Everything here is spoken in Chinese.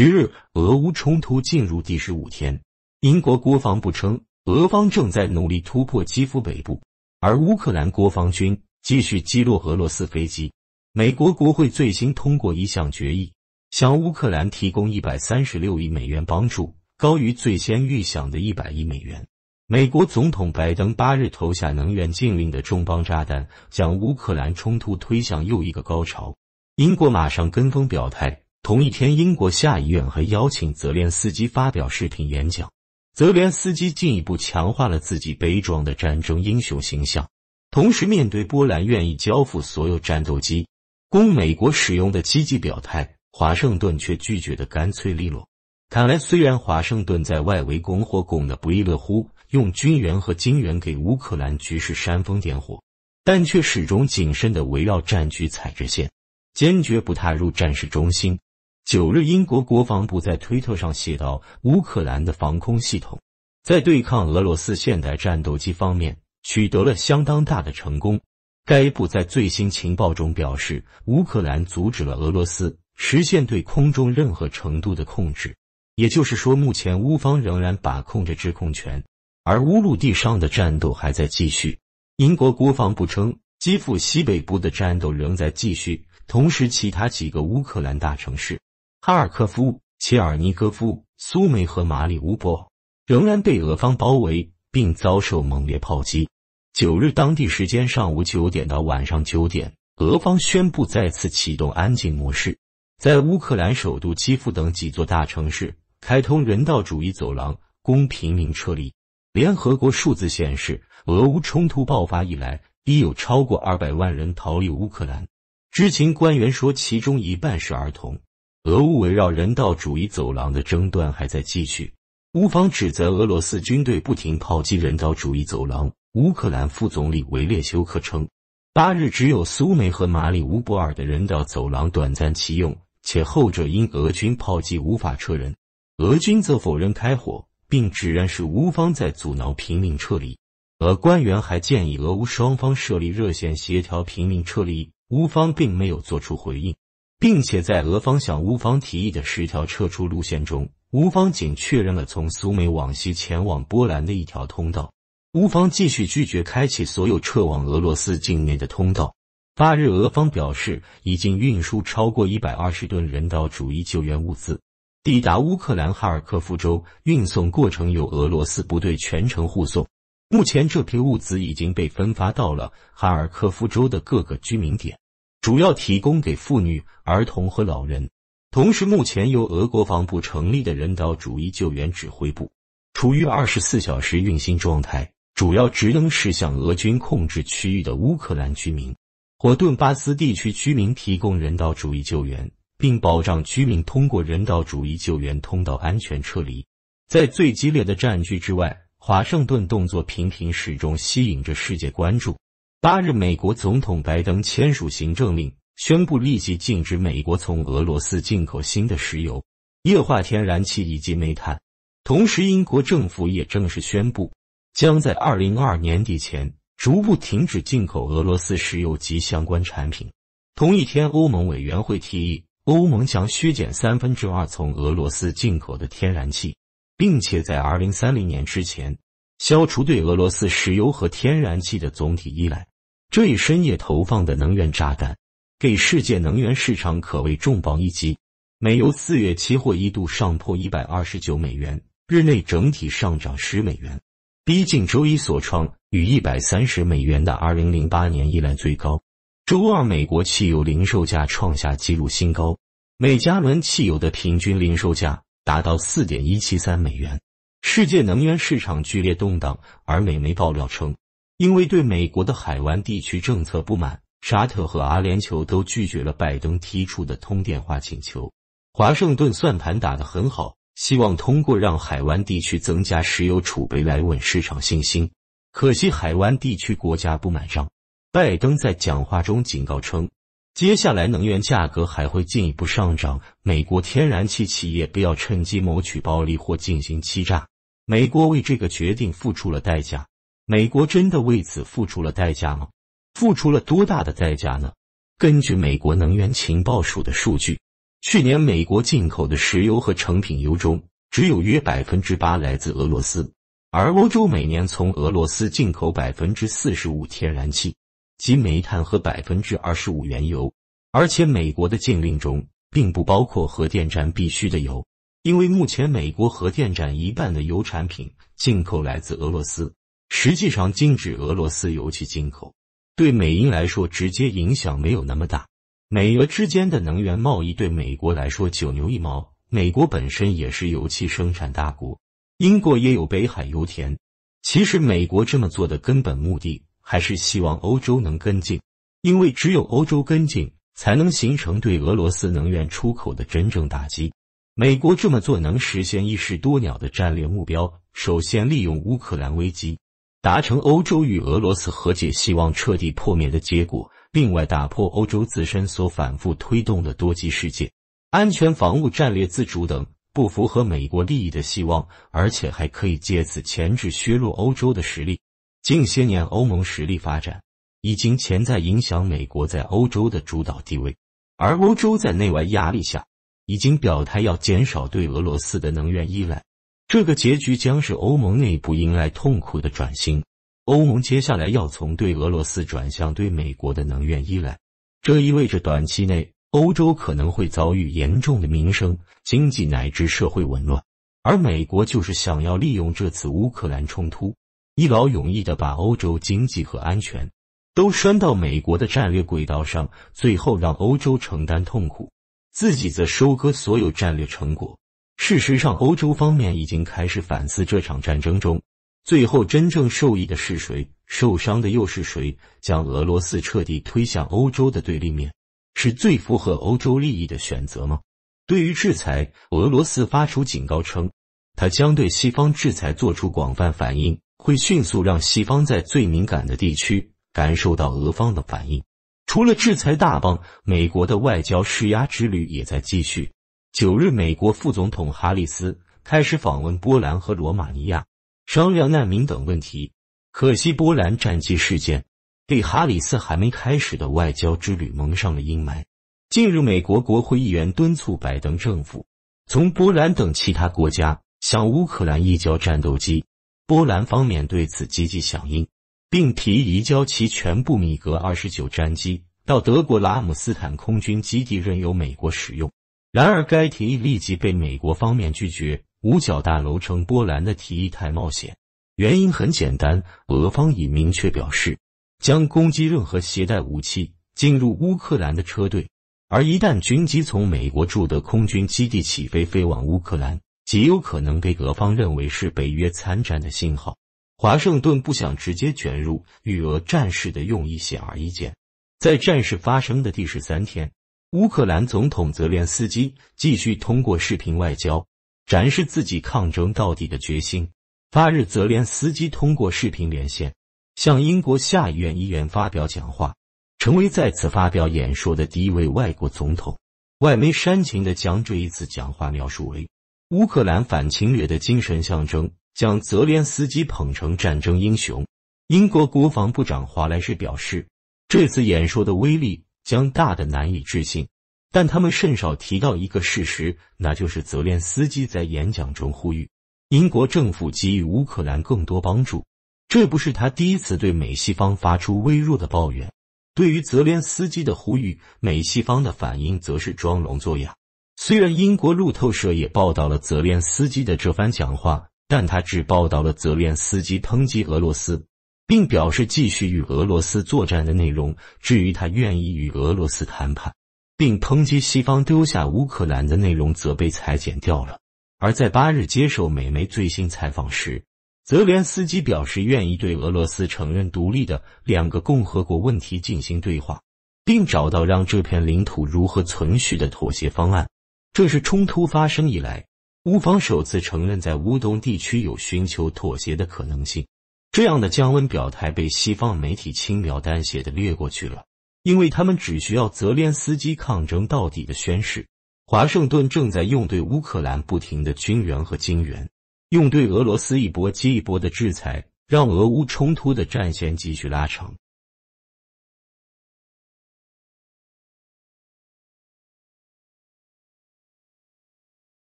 十日，俄乌冲突进入第十五天。英国国防部称，俄方正在努力突破基辅北部，而乌克兰国防军继续击落俄罗斯飞机。美国国会最新通过一项决议，向乌克兰提供一百三十六亿美元帮助，高于最先预想的一百亿美元。美国总统拜登八日投下能源禁令的重磅炸弹，将乌克兰冲突推向又一个高潮。英国马上跟风表态。同一天，英国下议院还邀请泽连斯基发表视频演讲。泽连斯基进一步强化了自己悲壮的战争英雄形象。同时，面对波兰愿意交付所有战斗机供美国使用的积极表态，华盛顿却拒绝的干脆利落。看来，虽然华盛顿在外围拱火拱得不亦乐乎，用军援和金援给乌克兰局势煽风点火，但却始终谨慎的围绕战局踩着线，坚决不踏入战事中心。九日，英国国防部在推特上写道：“乌克兰的防空系统在对抗俄罗斯现代战斗机方面取得了相当大的成功。”该部在最新情报中表示，乌克兰阻止了俄罗斯实现对空中任何程度的控制。也就是说，目前乌方仍然把控着制空权，而乌陆地上的战斗还在继续。英国国防部称，基辅西北部的战斗仍在继续，同时其他几个乌克兰大城市。哈尔科夫、切尔尼戈夫、苏梅和马里乌波仍然被俄方包围，并遭受猛烈炮击。九日当地时间上午九点到晚上九点，俄方宣布再次启动安静模式，在乌克兰首都基辅等几座大城市开通人道主义走廊，供平民撤离。联合国数字显示，俄乌冲突爆发以来，已有超过二百万人逃离乌克兰。知情官员说，其中一半是儿童。俄乌围绕人道主义走廊的争端还在继续。乌方指责俄罗斯军队不停炮击人道主义走廊。乌克兰副总理维列休克称，八日只有苏梅和马里乌波尔的人道走廊短暂启用，且后者因俄军炮击无法撤人。俄军则否认开火，并指认是乌方在阻挠平民撤离。俄官员还建议俄乌双方设立热线协调平民撤离，乌方并没有做出回应。并且在俄方向乌方提议的十条撤出路线中，乌方仅确认了从苏梅往西前往波兰的一条通道。乌方继续拒绝开启所有撤往俄罗斯境内的通道。八日，俄方表示已经运输超过一百二十吨人道主义救援物资，抵达乌克兰哈尔科夫州。运送过程由俄罗斯部队全程护送。目前，这批物资已经被分发到了哈尔科夫州的各个居民点。主要提供给妇女、儿童和老人。同时，目前由俄国防部成立的人道主义救援指挥部处于24小时运行状态，主要职能是向俄军控制区域的乌克兰居民和顿巴斯地区居民提供人道主义救援，并保障居民通过人道主义救援通道安全撤离。在最激烈的战局之外，华盛顿动作频频，始终吸引着世界关注。八日，美国总统拜登签署行政令，宣布立即禁止美国从俄罗斯进口新的石油、液化天然气以及煤炭。同时，英国政府也正式宣布，将在二零二年底前逐步停止进口俄罗斯石油及相关产品。同一天，欧盟委员会提议，欧盟将削减三分之二从俄罗斯进口的天然气，并且在二零三零年之前。消除对俄罗斯石油和天然气的总体依赖，这一深夜投放的能源炸弹给世界能源市场可谓重磅一击。美油四月期货一度上破一百二十九美元，日内整体上涨十美元，逼近周一所创与一百三十美元的二零零八年以来最高。周二，美国汽油零售价创下纪录新高，每加仑汽油的平均零售价达到四点一七三美元。世界能源市场剧烈动荡，而美媒爆料称，因为对美国的海湾地区政策不满，沙特和阿联酋都拒绝了拜登提出的通电话请求。华盛顿算盘打得很好，希望通过让海湾地区增加石油储备来稳市场信心。可惜海湾地区国家不买账。拜登在讲话中警告称，接下来能源价格还会进一步上涨，美国天然气企业不要趁机谋取暴利或进行欺诈。美国为这个决定付出了代价。美国真的为此付出了代价吗？付出了多大的代价呢？根据美国能源情报署的数据，去年美国进口的石油和成品油中，只有约百分之八来自俄罗斯；而欧洲每年从俄罗斯进口百分之四十五天然气及煤炭和百分之二十五原油。而且，美国的禁令中并不包括核电站必须的油。因为目前美国核电站一半的油产品进口来自俄罗斯，实际上禁止俄罗斯油气进口，对美英来说直接影响没有那么大。美俄之间的能源贸易对美国来说九牛一毛，美国本身也是油气生产大国，英国也有北海油田。其实美国这么做的根本目的还是希望欧洲能跟进，因为只有欧洲跟进，才能形成对俄罗斯能源出口的真正打击。美国这么做能实现一石多鸟的战略目标。首先，利用乌克兰危机达成欧洲与俄罗斯和解希望彻底破灭的结果；另外，打破欧洲自身所反复推动的多极世界、安全防务战略自主等不符合美国利益的希望，而且还可以借此前置削弱欧洲的实力。近些年，欧盟实力发展已经潜在影响美国在欧洲的主导地位，而欧洲在内外压力下。已经表态要减少对俄罗斯的能源依赖，这个结局将是欧盟内部迎来痛苦的转型。欧盟接下来要从对俄罗斯转向对美国的能源依赖，这意味着短期内欧洲可能会遭遇严重的民生、经济乃至社会紊乱。而美国就是想要利用这次乌克兰冲突，一劳永逸地把欧洲经济和安全都拴到美国的战略轨道上，最后让欧洲承担痛苦。自己则收割所有战略成果。事实上，欧洲方面已经开始反思这场战争中，最后真正受益的是谁，受伤的又是谁？将俄罗斯彻底推向欧洲的对立面，是最符合欧洲利益的选择吗？对于制裁，俄罗斯发出警告称，他将对西方制裁做出广泛反应，会迅速让西方在最敏感的地区感受到俄方的反应。除了制裁大棒，美国的外交施压之旅也在继续。九日，美国副总统哈里斯开始访问波兰和罗马尼亚，商量难民等问题。可惜波兰战机事件，给哈里斯还没开始的外交之旅蒙上了阴霾。近日，美国国会议员敦促拜登政府从波兰等其他国家向乌克兰移交战斗机。波兰方面对此积极响应。并提议移交其全部米格二十九战机到德国拉姆斯坦空军基地，任由美国使用。然而，该提议立即被美国方面拒绝。五角大楼称波兰的提议太冒险，原因很简单：俄方已明确表示将攻击任何携带武器进入乌克兰的车队，而一旦军机从美国驻德空军基地起飞飞往乌克兰，极有可能被俄方认为是北约参战的信号。华盛顿不想直接卷入与俄战事的用意显而易见。在战事发生的第十三天，乌克兰总统泽连斯基继续通过视频外交展示自己抗争到底的决心。八日，泽连斯基通过视频连线向英国下议院议员发表讲话，成为再次发表演说的第一位外国总统。外媒煽情地将这一次讲话描述为乌克兰反侵略的精神象征。将泽连斯基捧成战争英雄。英国国防部长华莱士表示，这次演说的威力将大得难以置信。但他们甚少提到一个事实，那就是泽连斯基在演讲中呼吁英国政府给予乌克兰更多帮助。这不是他第一次对美西方发出微弱的抱怨。对于泽连斯基的呼吁，美西方的反应则是装聋作哑。虽然英国路透社也报道了泽连斯基的这番讲话。但他只报道了泽连斯基抨击俄罗斯，并表示继续与俄罗斯作战的内容。至于他愿意与俄罗斯谈判，并抨击西方丢下乌克兰的内容，则被裁剪掉了。而在八日接受美媒最新采访时，泽连斯基表示愿意对俄罗斯承认独立的两个共和国问题进行对话，并找到让这片领土如何存续的妥协方案。这是冲突发生以来。乌方首次承认在乌东地区有寻求妥协的可能性，这样的降温表态被西方媒体轻描淡写的略过去了，因为他们只需要泽连斯基抗争到底的宣誓。华盛顿正在用对乌克兰不停的军援和金援，用对俄罗斯一波接一波的制裁，让俄乌冲突的战线继续拉长。